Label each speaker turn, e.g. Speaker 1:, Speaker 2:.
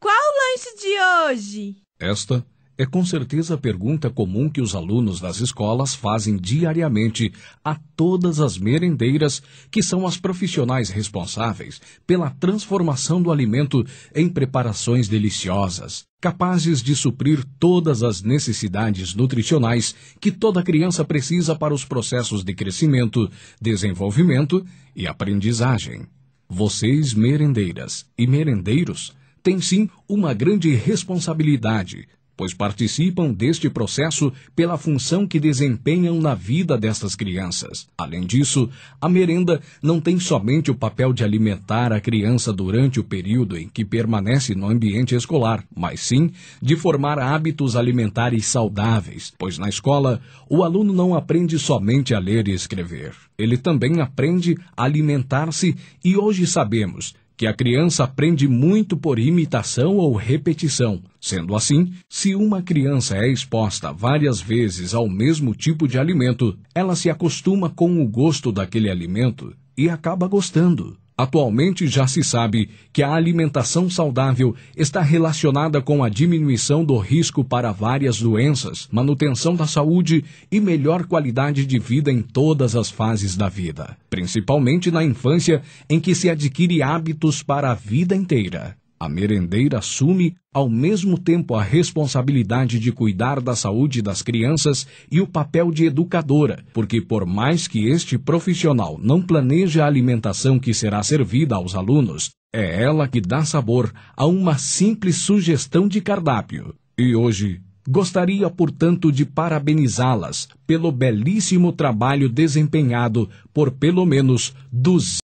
Speaker 1: qual o lanche de hoje? Esta é com certeza a pergunta comum que os alunos das escolas fazem diariamente a todas as merendeiras, que são as profissionais responsáveis pela transformação do alimento em preparações deliciosas, capazes de suprir todas as necessidades nutricionais que toda criança precisa para os processos de crescimento, desenvolvimento e aprendizagem. Vocês, merendeiras e merendeiros, têm sim uma grande responsabilidade, pois participam deste processo pela função que desempenham na vida destas crianças. Além disso, a merenda não tem somente o papel de alimentar a criança durante o período em que permanece no ambiente escolar, mas sim de formar hábitos alimentares saudáveis, pois na escola o aluno não aprende somente a ler e escrever. Ele também aprende a alimentar-se e hoje sabemos que a criança aprende muito por imitação ou repetição. Sendo assim, se uma criança é exposta várias vezes ao mesmo tipo de alimento, ela se acostuma com o gosto daquele alimento e acaba gostando. Atualmente já se sabe que a alimentação saudável está relacionada com a diminuição do risco para várias doenças, manutenção da saúde e melhor qualidade de vida em todas as fases da vida, principalmente na infância, em que se adquire hábitos para a vida inteira. A merendeira assume, ao mesmo tempo, a responsabilidade de cuidar da saúde das crianças e o papel de educadora, porque, por mais que este profissional não planeje a alimentação que será servida aos alunos, é ela que dá sabor a uma simples sugestão de cardápio. E hoje, gostaria, portanto, de parabenizá-las pelo belíssimo trabalho desempenhado por pelo menos 200.